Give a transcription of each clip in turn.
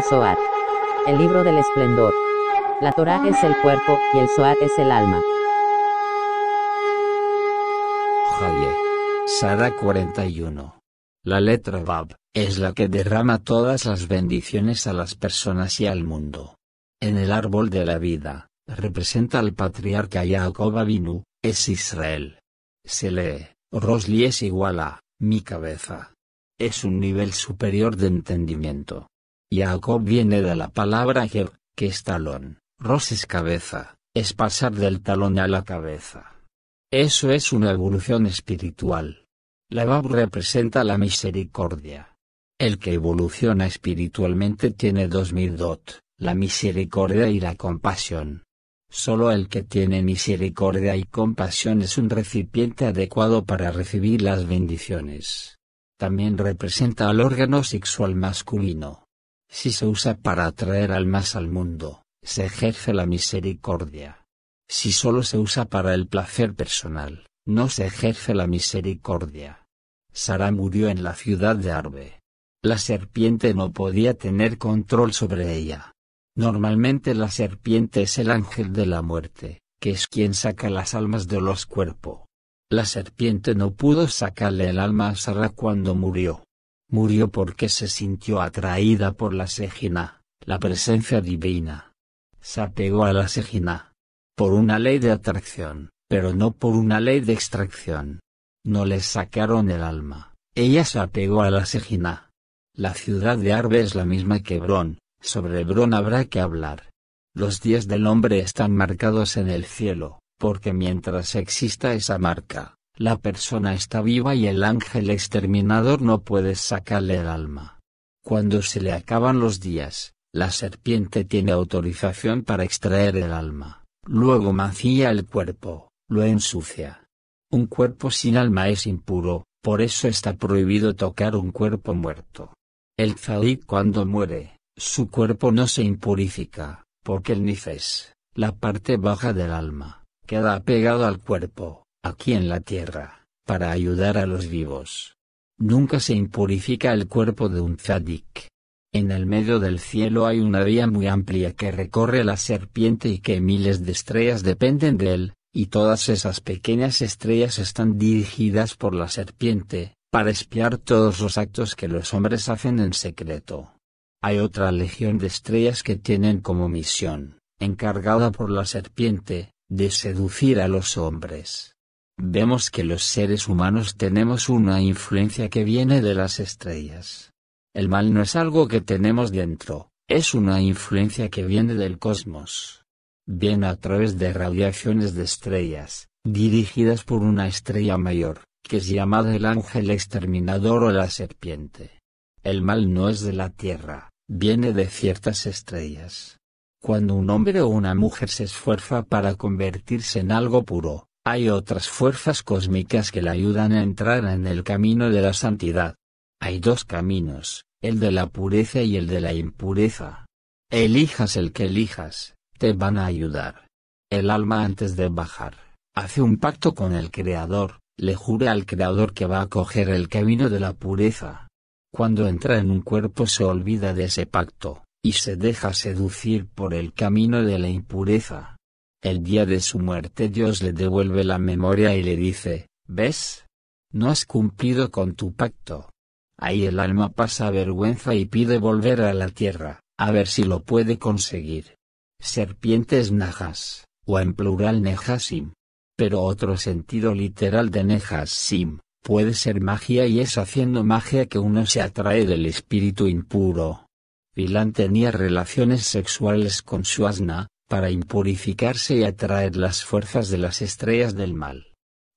el El libro del esplendor. La Torah es el cuerpo, y el Soat es el alma. Jaye. Sara 41. La letra Bab, es la que derrama todas las bendiciones a las personas y al mundo. En el árbol de la vida, representa al patriarca Jacob Avinu, es Israel. Se lee, Rosli es igual a, mi cabeza. Es un nivel superior de entendimiento. Jacob viene de la palabra que es talón, es cabeza, es pasar del talón a la cabeza. Eso es una evolución espiritual. La Bab representa la misericordia. El que evoluciona espiritualmente tiene dos dot, la misericordia y la compasión. Solo el que tiene misericordia y compasión es un recipiente adecuado para recibir las bendiciones. También representa al órgano sexual masculino. Si se usa para atraer almas al mundo, se ejerce la misericordia. Si solo se usa para el placer personal, no se ejerce la misericordia. Sara murió en la ciudad de Arbe. La serpiente no podía tener control sobre ella. Normalmente la serpiente es el ángel de la muerte, que es quien saca las almas de los cuerpos. La serpiente no pudo sacarle el alma a Sara cuando murió murió porque se sintió atraída por la Sejina, la presencia divina. Se apegó a la Sejina. Por una ley de atracción, pero no por una ley de extracción. No le sacaron el alma, ella se apegó a la Sejina. La ciudad de Arbe es la misma que Brón, sobre Bron habrá que hablar. Los días del hombre están marcados en el cielo, porque mientras exista esa marca, la persona está viva y el ángel exterminador no puede sacarle el alma. Cuando se le acaban los días, la serpiente tiene autorización para extraer el alma, luego macía el cuerpo, lo ensucia. Un cuerpo sin alma es impuro, por eso está prohibido tocar un cuerpo muerto. El tzadik cuando muere, su cuerpo no se impurifica, porque el nifes, la parte baja del alma, queda pegado al cuerpo, aquí en la tierra, para ayudar a los vivos. Nunca se impurifica el cuerpo de un tzadik. En el medio del cielo hay una vía muy amplia que recorre la serpiente y que miles de estrellas dependen de él, y todas esas pequeñas estrellas están dirigidas por la serpiente, para espiar todos los actos que los hombres hacen en secreto. Hay otra legión de estrellas que tienen como misión, encargada por la serpiente, de seducir a los hombres vemos que los seres humanos tenemos una influencia que viene de las estrellas. El mal no es algo que tenemos dentro, es una influencia que viene del cosmos. Viene a través de radiaciones de estrellas, dirigidas por una estrella mayor, que es llamada el ángel exterminador o la serpiente. El mal no es de la Tierra, viene de ciertas estrellas. Cuando un hombre o una mujer se esfuerza para convertirse en algo puro, hay otras fuerzas cósmicas que la ayudan a entrar en el camino de la santidad. Hay dos caminos, el de la pureza y el de la impureza. Elijas el que elijas, te van a ayudar. El alma antes de bajar, hace un pacto con el Creador, le jura al Creador que va a coger el camino de la pureza. Cuando entra en un cuerpo se olvida de ese pacto, y se deja seducir por el camino de la impureza. El día de su muerte Dios le devuelve la memoria y le dice, ¿ves? No has cumplido con tu pacto. Ahí el alma pasa vergüenza y pide volver a la tierra, a ver si lo puede conseguir. Serpientes najas, o en plural nejasim. Pero otro sentido literal de nejasim, puede ser magia y es haciendo magia que uno se atrae del espíritu impuro. Vilán tenía relaciones sexuales con su asna, para impurificarse y atraer las fuerzas de las estrellas del mal.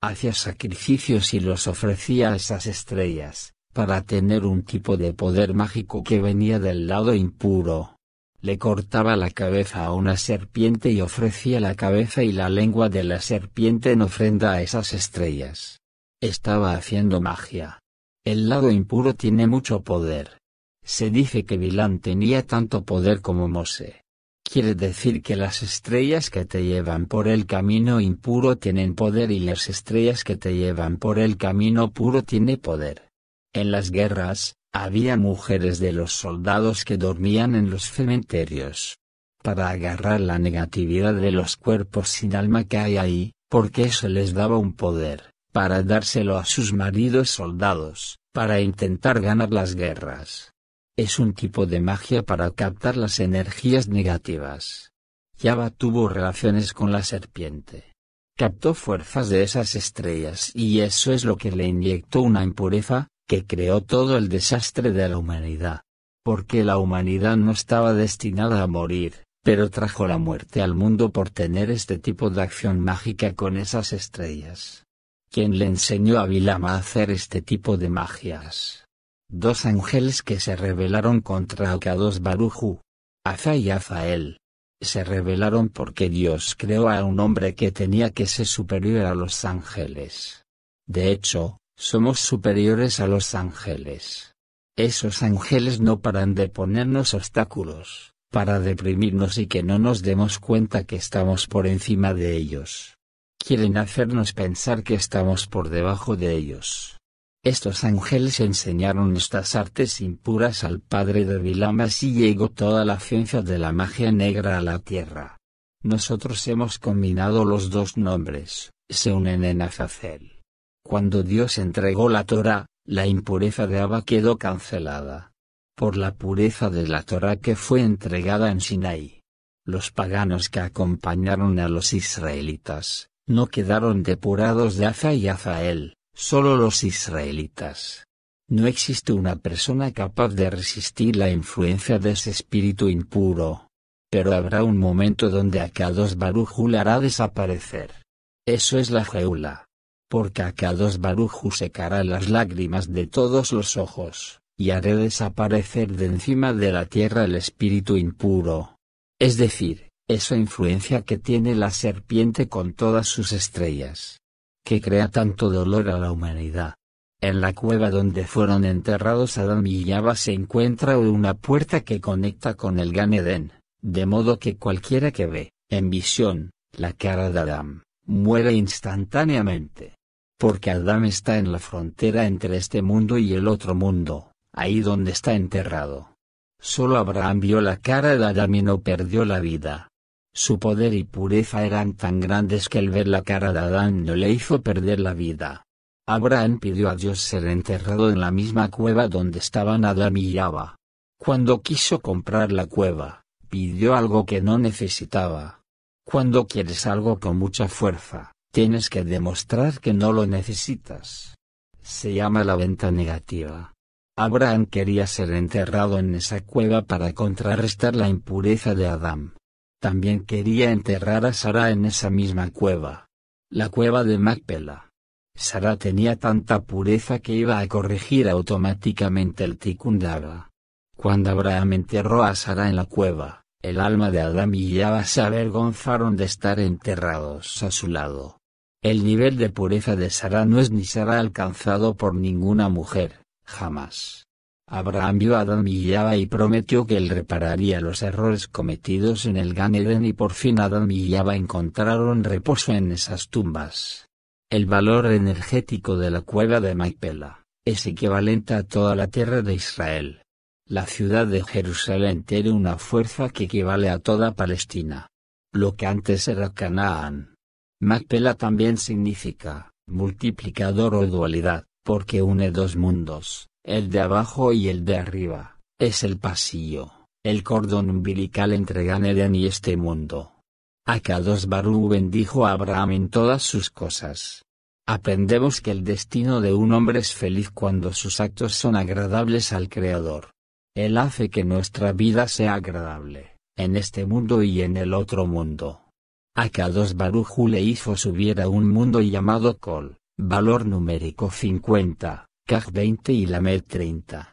Hacía sacrificios y los ofrecía a esas estrellas, para tener un tipo de poder mágico que venía del lado impuro. Le cortaba la cabeza a una serpiente y ofrecía la cabeza y la lengua de la serpiente en ofrenda a esas estrellas. Estaba haciendo magia. El lado impuro tiene mucho poder. Se dice que Vilán tenía tanto poder como Mose. Quiere decir que las estrellas que te llevan por el camino impuro tienen poder y las estrellas que te llevan por el camino puro tiene poder. En las guerras, había mujeres de los soldados que dormían en los cementerios. Para agarrar la negatividad de los cuerpos sin alma que hay ahí, porque eso les daba un poder, para dárselo a sus maridos soldados, para intentar ganar las guerras. Es un tipo de magia para captar las energías negativas. Yaba tuvo relaciones con la serpiente. Captó fuerzas de esas estrellas y eso es lo que le inyectó una impureza, que creó todo el desastre de la humanidad. Porque la humanidad no estaba destinada a morir, pero trajo la muerte al mundo por tener este tipo de acción mágica con esas estrellas. ¿Quién le enseñó a Vilama a hacer este tipo de magias? dos ángeles que se rebelaron contra Akados Baruju. Aza y Azael. Se rebelaron porque Dios creó a un hombre que tenía que ser superior a los ángeles. De hecho, somos superiores a los ángeles. Esos ángeles no paran de ponernos obstáculos, para deprimirnos y que no nos demos cuenta que estamos por encima de ellos. Quieren hacernos pensar que estamos por debajo de ellos. Estos ángeles enseñaron estas artes impuras al padre de Vilamas y llegó toda la ciencia de la magia negra a la tierra. Nosotros hemos combinado los dos nombres, se unen en Azazel. Cuando Dios entregó la Torah, la impureza de Abba quedó cancelada. Por la pureza de la Torah que fue entregada en Sinaí. Los paganos que acompañaron a los israelitas, no quedaron depurados de Aza y Azael solo los israelitas. No existe una persona capaz de resistir la influencia de ese espíritu impuro. Pero habrá un momento donde Akados Baruj hará desaparecer. Eso es la geula. Porque Akados Baruj secará las lágrimas de todos los ojos, y haré desaparecer de encima de la tierra el espíritu impuro. Es decir, esa influencia que tiene la serpiente con todas sus estrellas que crea tanto dolor a la humanidad. En la cueva donde fueron enterrados Adán y Eva se encuentra una puerta que conecta con el Ganedén, de modo que cualquiera que ve, en visión, la cara de Adán, muere instantáneamente. Porque Adán está en la frontera entre este mundo y el otro mundo, ahí donde está enterrado. Solo Abraham vio la cara de Adán y no perdió la vida. Su poder y pureza eran tan grandes que el ver la cara de Adán no le hizo perder la vida. Abraham pidió a Dios ser enterrado en la misma cueva donde estaban Adán y Yaba. Cuando quiso comprar la cueva, pidió algo que no necesitaba. Cuando quieres algo con mucha fuerza, tienes que demostrar que no lo necesitas. Se llama la venta negativa. Abraham quería ser enterrado en esa cueva para contrarrestar la impureza de Adán. También quería enterrar a Sara en esa misma cueva. La cueva de Macpela. Sara tenía tanta pureza que iba a corregir automáticamente el Tikundaga. Cuando Abraham enterró a Sara en la cueva, el alma de Adán y Eva se avergonzaron de estar enterrados a su lado. El nivel de pureza de Sara no es ni será alcanzado por ninguna mujer, jamás. Abraham vio a Adán y Eva y prometió que él repararía los errores cometidos en el Gan y por fin Adán y Eva encontraron reposo en esas tumbas. El valor energético de la cueva de Maipela es equivalente a toda la tierra de Israel. La ciudad de Jerusalén tiene una fuerza que equivale a toda Palestina. Lo que antes era Canaán. Maipela también significa multiplicador o dualidad, porque une dos mundos el de abajo y el de arriba, es el pasillo, el cordón umbilical entre Ganeden y este mundo. Akados Barú bendijo a Abraham en todas sus cosas. Aprendemos que el destino de un hombre es feliz cuando sus actos son agradables al Creador. Él hace que nuestra vida sea agradable, en este mundo y en el otro mundo. Akados barú le hizo subir a un mundo llamado Kol, valor numérico 50, 20 y la Med 30.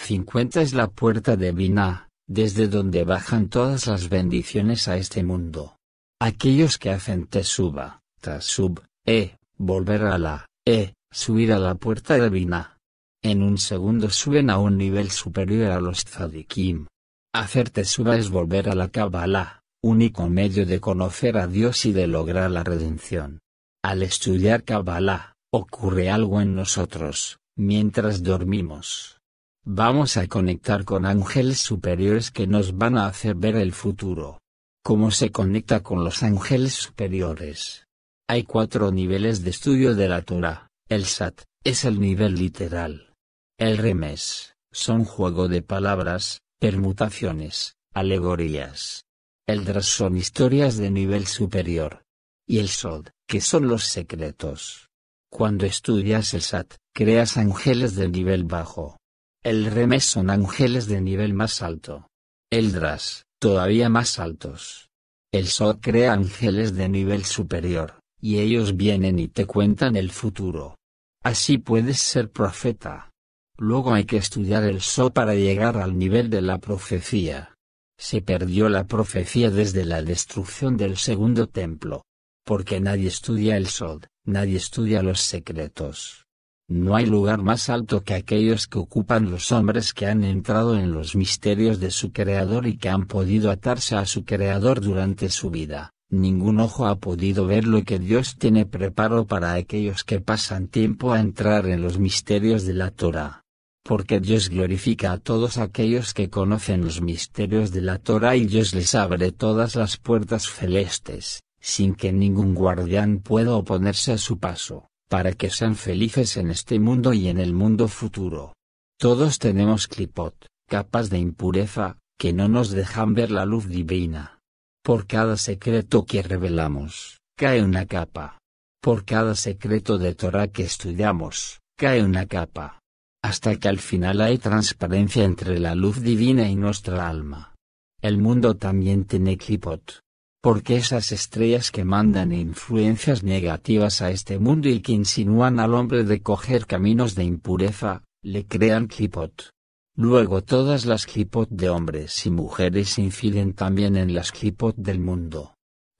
50 es la puerta de Binah, desde donde bajan todas las bendiciones a este mundo. Aquellos que hacen Tesuba, Tasub, E, volver a la, E, subir a la puerta de Binah. En un segundo suben a un nivel superior a los tzadikim. Hacer Tesuba es volver a la Kabbalah, único medio de conocer a Dios y de lograr la redención. Al estudiar Kabbalah, ocurre algo en nosotros, mientras dormimos. Vamos a conectar con ángeles superiores que nos van a hacer ver el futuro. ¿Cómo se conecta con los ángeles superiores? Hay cuatro niveles de estudio de la Torah. El Sat, es el nivel literal. El Remes, son juego de palabras, permutaciones, alegorías. El Dras son historias de nivel superior. Y el Sod, que son los secretos. Cuando estudias el SAT, creas ángeles de nivel bajo. El REMES son ángeles de nivel más alto. El DRAS, todavía más altos. El SOT crea ángeles de nivel superior, y ellos vienen y te cuentan el futuro. Así puedes ser profeta. Luego hay que estudiar el SOT para llegar al nivel de la profecía. Se perdió la profecía desde la destrucción del segundo templo porque nadie estudia el sol, nadie estudia los secretos. No hay lugar más alto que aquellos que ocupan los hombres que han entrado en los misterios de su Creador y que han podido atarse a su Creador durante su vida. Ningún ojo ha podido ver lo que Dios tiene preparado para aquellos que pasan tiempo a entrar en los misterios de la Torah. Porque Dios glorifica a todos aquellos que conocen los misterios de la Torah y Dios les abre todas las puertas celestes sin que ningún guardián pueda oponerse a su paso, para que sean felices en este mundo y en el mundo futuro. Todos tenemos clipot, capas de impureza, que no nos dejan ver la luz divina. Por cada secreto que revelamos, cae una capa. Por cada secreto de Torah que estudiamos, cae una capa. Hasta que al final hay transparencia entre la luz divina y nuestra alma. El mundo también tiene clipot, porque esas estrellas que mandan influencias negativas a este mundo y que insinúan al hombre de coger caminos de impureza, le crean clipot. Luego todas las clipot de hombres y mujeres infilen también en las clipot del mundo.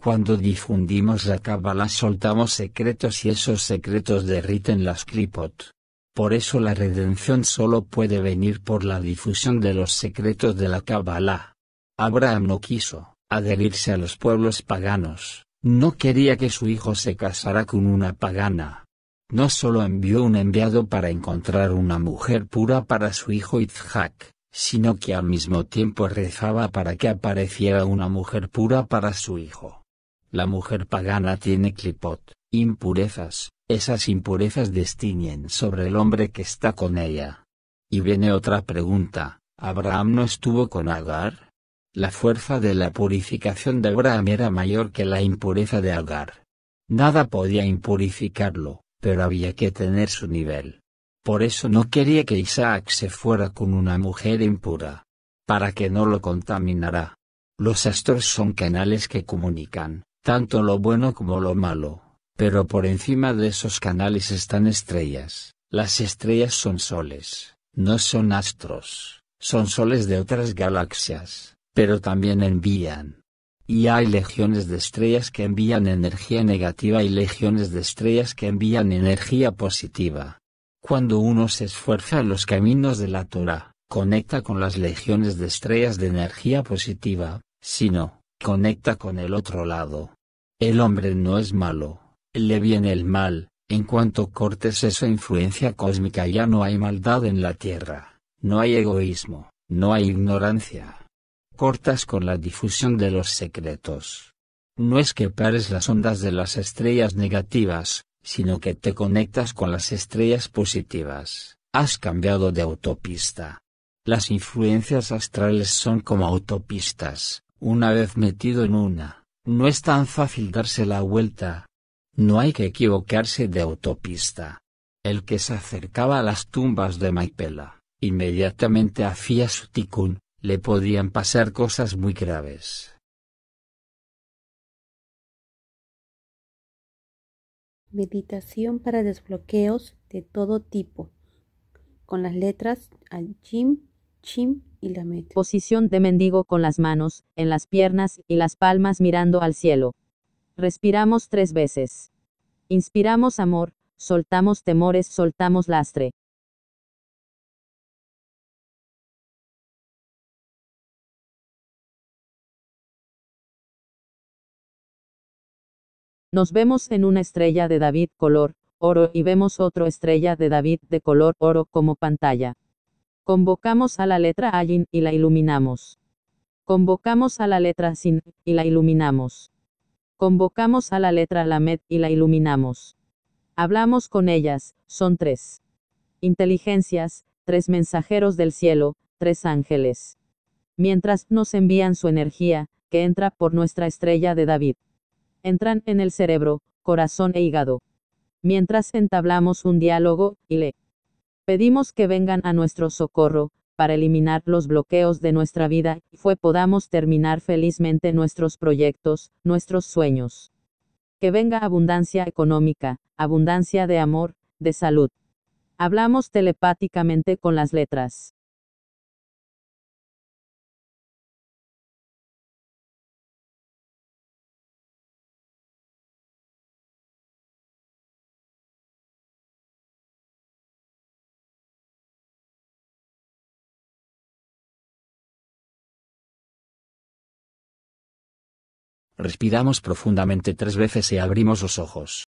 Cuando difundimos la Kabbalah soltamos secretos y esos secretos derriten las clipot. Por eso la redención solo puede venir por la difusión de los secretos de la Kabbalah. Abraham no quiso adherirse a los pueblos paganos, no quería que su hijo se casara con una pagana. No solo envió un enviado para encontrar una mujer pura para su hijo Itzhak, sino que al mismo tiempo rezaba para que apareciera una mujer pura para su hijo. La mujer pagana tiene clipot, impurezas, esas impurezas destiñen sobre el hombre que está con ella. Y viene otra pregunta, ¿Abraham no estuvo con Agar? la fuerza de la purificación de Abraham era mayor que la impureza de Algar. Nada podía impurificarlo, pero había que tener su nivel. Por eso no quería que Isaac se fuera con una mujer impura. Para que no lo contaminara. Los astros son canales que comunican, tanto lo bueno como lo malo, pero por encima de esos canales están estrellas. Las estrellas son soles, no son astros, son soles de otras galaxias pero también envían. Y hay legiones de estrellas que envían energía negativa y legiones de estrellas que envían energía positiva. Cuando uno se esfuerza en los caminos de la Torah, conecta con las legiones de estrellas de energía positiva, sino, conecta con el otro lado. El hombre no es malo, le viene el mal, en cuanto cortes esa influencia cósmica ya no hay maldad en la tierra, no hay egoísmo, no hay ignorancia cortas con la difusión de los secretos. No es que pares las ondas de las estrellas negativas, sino que te conectas con las estrellas positivas. Has cambiado de autopista. Las influencias astrales son como autopistas, una vez metido en una, no es tan fácil darse la vuelta. No hay que equivocarse de autopista. El que se acercaba a las tumbas de Maipela, inmediatamente hacía su ticún, le podrían pasar cosas muy graves. Meditación para desbloqueos de todo tipo, con las letras al Jim, Chim y la Posición de mendigo con las manos, en las piernas y las palmas mirando al cielo. Respiramos tres veces. Inspiramos amor, soltamos temores, soltamos lastre. Nos vemos en una estrella de David color oro y vemos otra estrella de David de color oro como pantalla. Convocamos a la letra Allin y la iluminamos. Convocamos a la letra Sin y la iluminamos. Convocamos a la letra Lamed y la iluminamos. Hablamos con ellas, son tres. Inteligencias, tres mensajeros del cielo, tres ángeles. Mientras nos envían su energía, que entra por nuestra estrella de David entran en el cerebro, corazón e hígado. Mientras entablamos un diálogo, y le pedimos que vengan a nuestro socorro, para eliminar los bloqueos de nuestra vida, y fue podamos terminar felizmente nuestros proyectos, nuestros sueños. Que venga abundancia económica, abundancia de amor, de salud. Hablamos telepáticamente con las letras. respiramos profundamente tres veces y abrimos los ojos.